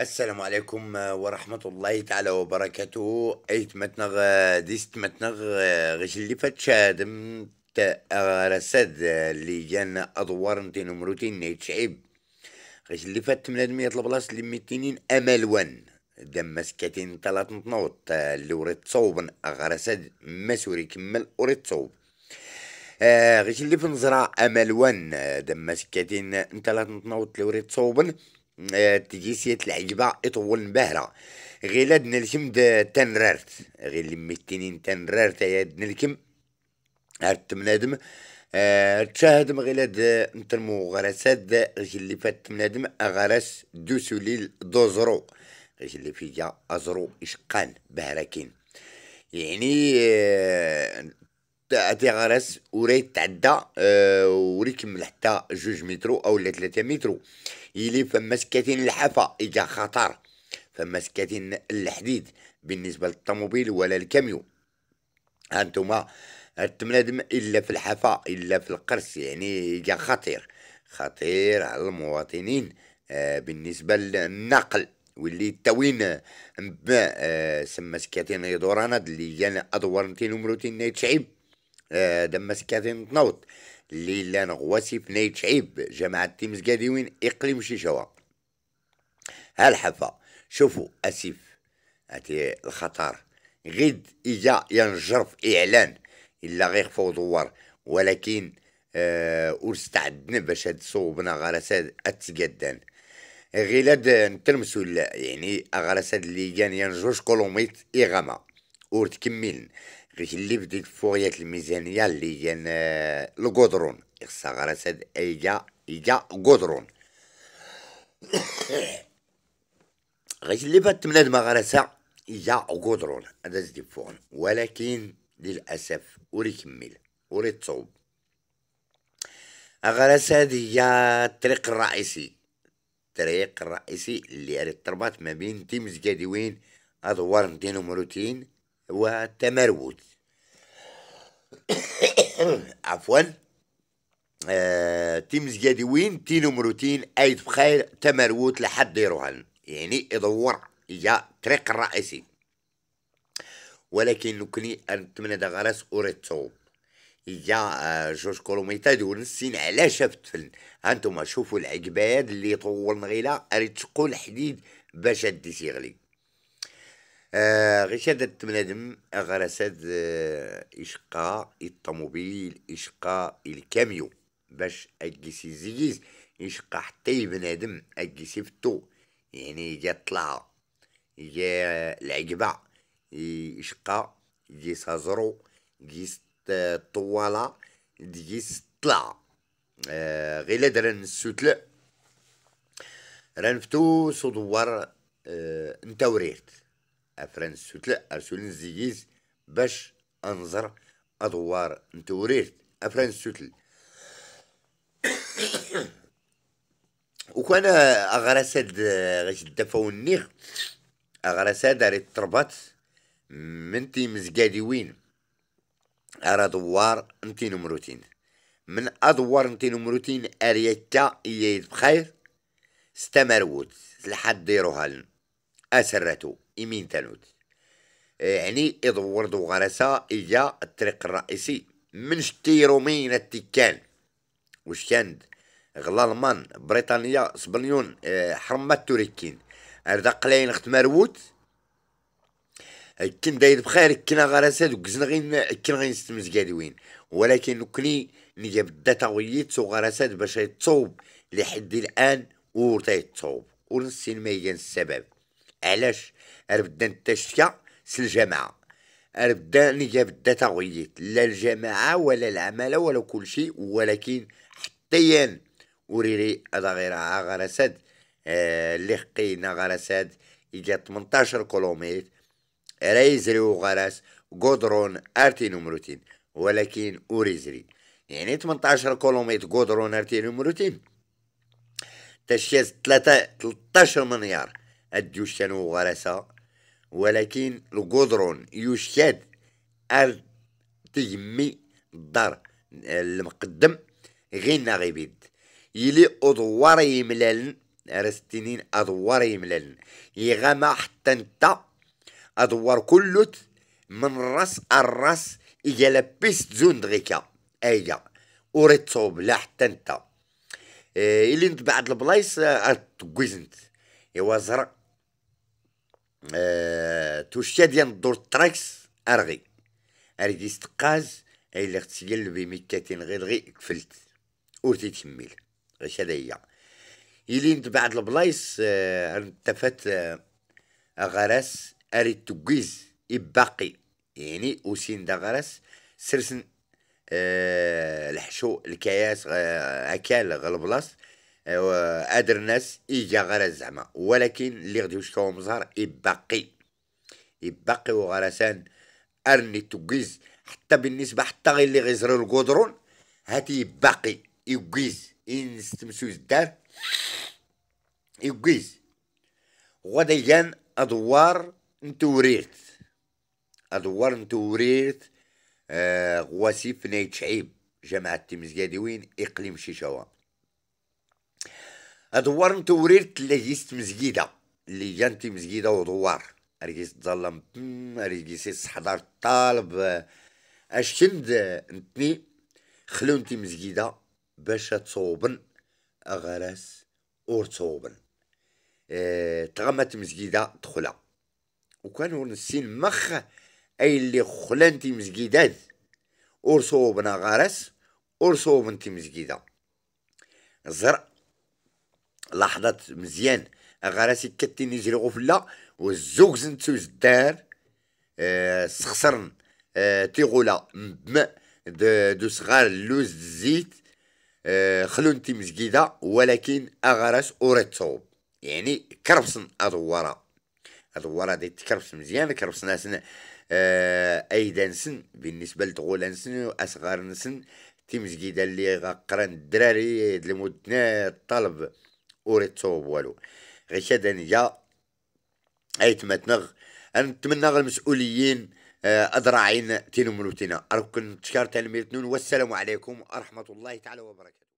السلام عليكم آه، ورحمة الله تعالى وبركاته ايت متنغ ديست متنغ غش اللي فتشادم آه، رسد آه، اللي جان ادوار نتين ومروتين نيت شعيب غش اللي فات من ادمية البلاس اللي ميتينين امال وان ون دمسكتين تلات نطنوط اللي وريت صوبن غرسد مسوري كمل وريت صوب آه غش اللي فنزرع امال وان ون دمسكتين تلات نطنوط اللي وريت صوبن آه، سيت العجبة إطول مباهرة غير دنا الكم تنرارت غير لمي التنين تنرارت يا دنا الكم هرت بنادم آه، تشاهد مغيلاد نتلمو غرسات غير اللي فات بنادم غرس دو سوليل دو زرو غير اللي فيجا أزرو إشقان بهركين يعني آه، تيغرس وريت تعدى أه وريكم حتى جوج مترو او لا ثلاثة مترو يلي فما سكاتين الحفا إجا خطر فما سكاتين الحديد بالنسبة للطوموبيل ولا الكاميو هانتوما التمنادم إلا في الحفا إلا في القرص يعني إجا خطير خطير على المواطنين آه، بالنسبة للنقل واللي تاوين آه، سما سكاتين يدورانا اللي جانا ادور نتي نمرو تي شعيب آه، دمس سكاتين تنوط ليلا نغواسي بناية شعيب جماعة تيمز قاديوين إقليم ها الحفا شوفوا أسيف هاتي الخطر غيد إجا ينجرف إعلان إلا غير فوض دوار ولكن آه استعدنا باش هاد صوبنا غرسات أتسقدان غيلاد نتلمسو يعني غرسات اللي كان ينجوش كولوميت إغاما ورتكملن باش اللي بدك فوريات الميزانيه اللي كان القدرون خصها غرسد ايجا ايجا قدرون غيش اللي بات تمناد ما غرسها ايجا قدرون هذا زدي فورن ولكن للاسف وري كمل وري تصوب غرس هذه هي الطريق الرئيسي الطريق الرئيسي اللي تربط ما بين تيمز قادوين ادوار نتين ومروتين وتمروت عفوا آه جادي وين تينو مروتين ايد بخير تمروت لحد ديروهن يعني يدور يا الطريق الرئيسي ولكن نكني نتمنى دا غرس اوريتو يا آه، جوج كيلومتر ونسين على شفت فلن هانتوما شوفوا العقباد اللي طول نغيلا اريد تقول حديد باش ادي سيغلي آه، غي غشادة بنادم غرسات آه إشقاء الطوموبيل إشقاء الكاميو باش أجلسي زيز إشقا حتى بنادم أجلسي فتو يعني جا طلع جا العقبة إشقا جيس هزرو جيس طوالة جيس طلع آه غير درن السوتلة رنفتو صدور آه انتوريت افران السوتلا ارسول نزيز باش انظر ادوار نتوريت افران سوتل وكان اغرساد غاش الدفا النيخ اغرساد اريد تربط منتي مزقادي وين ارا دوار انتي نمروتين من ادوار انتي نمروتين اريكا ايه بخير ستمرود لحد ديروها لنا أسرته إمين تانوت يعني آه، يدور غرسا إيا الطريق الرئيسي من شتيرو رومين التكان واش كانت غلالمان بريطانيا سبليون آه، حرمات توريكين هذا قلاين خت مروت كن داير بخير كنا غرسا دوك زنغين كن غينستمز وين ولكن نكني نجيب سو غرسا باش يتصوب لحد الان ورتاي تصوب ونسين ما السبب علاش ربدا نتشكى الجماعه ربدا نجا بدا تغييت لا الجماعه ولا العماله ولا كل شيء ولكن حتى ين وريري هذا غير غرساد آه، اللي خقينا حقينا غرساد يجا 18 كيلومتر ريزري وغرس قدرون ارتي نمرتين ولكن اوريزري يعني 18 كيلومتر قدرون ارتي نمرتين تشيز 3 13 مليار الدشن وغرسة ولكن القدرون يشاد أرض تجمي الدار المقدم غير غيبيد يلي أدوار يملالن رستنين أدوار يملالن يغاما حتى نتا أدوار كلوت من راس الراس إجالا بيست زون دغيكا أيا أريد صوب لا حتى نتا إيه اللي نتبعد البلايص تكويزنت إوا زرق آه، توشتا ديال الدور التراكس ارغي اريد استقاز اي اللي غتسجل بمكتين غير غي كفلت ورتي تكمل غيش هذا هي يلين بعد البلايص انتفات آه، آه، غرس اريد تقيز اباقي يعني وسين دا غرس سرسن الحشو الكياس أه اكال غلبلاص ادر الناس إيجا غرز زعما ولكن اللي غادي يشكاو مزهر يبقي يبقي وغرسان أرني توكيز حتى بالنسبة حتى غير اللي غيزرو القدرون هاتي يبقي يقيز ينستمسو الدار يقيز غدا جان أدوار نتوريت أدوار نتوريرت آه غواسي فنايت شعيب جماعه تيمزيادي وين إقليم شيشوا ادوار نتورير تلاجيست مزقيده اللي جانتي مزقيده ودوار ارجيس تظلم ارجيس حضار الطالب اشتند انتني نتني خلونتي مزقيده باش تصوبن اغرس اور تصوبن اه تغمت مزقيده دخلا وكان ونسين مخ اي اللي خلانتي مزقيداد اور صوبن غرس اور صوبنتي مزقيده زرق لحظات مزيان غراسي كتيني يجري غفلة والزوج زنتو الدار آه، سخسرن آه، تيغولا بماء دو صغار اللوز الزيت آه، خلون تي ولكن أغرس أوريت صوب يعني كربسن أدورة أدورة دي تكربس مزيان كربس أي دانسن بالنسبة لتغولانسن أصغارنسن تي مسجيدة اللي غقران الدراري دلمدنا الطلب تصوب والو غير شاد انيا ايتمتنغ نتمنى غير المسؤوليين آه، اذراعين تينملو تينا راكم تشكر تلميذ والسلام عليكم ورحمه الله تعالى وبركاته